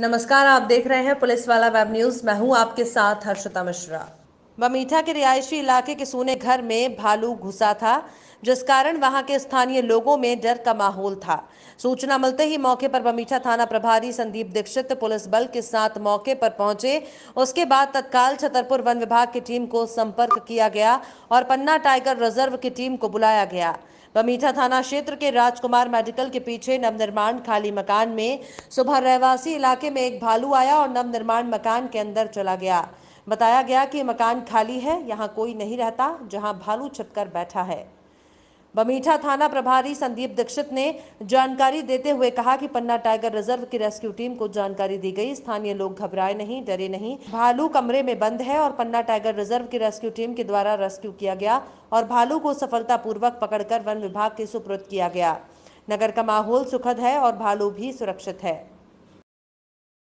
नमस्कार आप देख रहे हैं पुलिस वाला वेब न्यूज मैं हूं आपके साथ हर्षता मिश्रा बमीठा के रिहायशी इलाके के सोने घर में भालू घुसा था जिस कारण वहां के स्थानीय लोगों में डर का माहौल था सूचना मिलते ही मौके पर बमीठा थाना प्रभारी संदीप दीक्षित पुलिस बल के साथ मौके पर पहुंचे उसके बाद तत्काल छतरपुर वन विभाग की टीम को संपर्क किया गया और पन्ना टाइगर रिजर्व की टीम को बुलाया गया बमीठा थाना क्षेत्र के राजकुमार मेडिकल के पीछे नवनिर्माण खाली मकान में सुबह रहवासी इलाके में एक भालू आया और नवनिर्माण मकान के अंदर चला गया बताया गया कि मकान खाली है यहाँ कोई नहीं रहता जहाँ भालू छिपकर बैठा है बमीठा थाना प्रभारी संदीप दीक्षित ने जानकारी देते हुए कहा कि पन्ना टाइगर रिजर्व की रेस्क्यू टीम को जानकारी दी गई स्थानीय लोग घबराए नहीं डरे नहीं भालू कमरे में बंद है और पन्ना टाइगर रिजर्व की रेस्क्यू टीम के द्वारा रेस्क्यू किया गया और भालू को सफलतापूर्वक पकड़कर वन विभाग के सुपुर्द किया गया नगर का माहौल सुखद है और भालू भी सुरक्षित है